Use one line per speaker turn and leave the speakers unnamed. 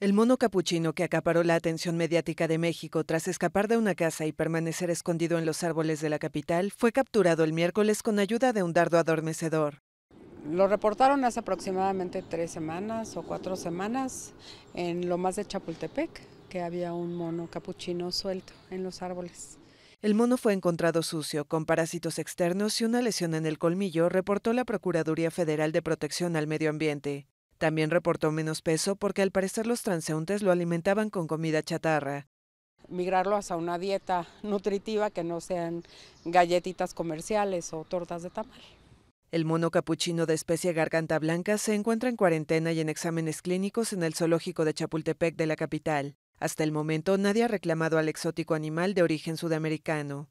El mono capuchino que acaparó la atención mediática de México tras escapar de una casa y permanecer escondido en los árboles de la capital fue capturado el miércoles con ayuda de un dardo adormecedor. Lo reportaron hace
aproximadamente tres semanas o cuatro semanas en lo más de Chapultepec, que había un mono capuchino suelto en los árboles.
El mono fue encontrado sucio, con parásitos externos y una lesión en el colmillo, reportó la Procuraduría Federal de Protección al Medio Ambiente. También reportó menos peso porque al parecer los transeúntes lo alimentaban con comida chatarra.
Migrarlo a una dieta nutritiva que no sean galletitas
comerciales o tortas de tamal. El mono capuchino de especie garganta blanca se encuentra en cuarentena y en exámenes clínicos en el zoológico de Chapultepec de la capital. Hasta el momento nadie ha reclamado al exótico animal de origen sudamericano.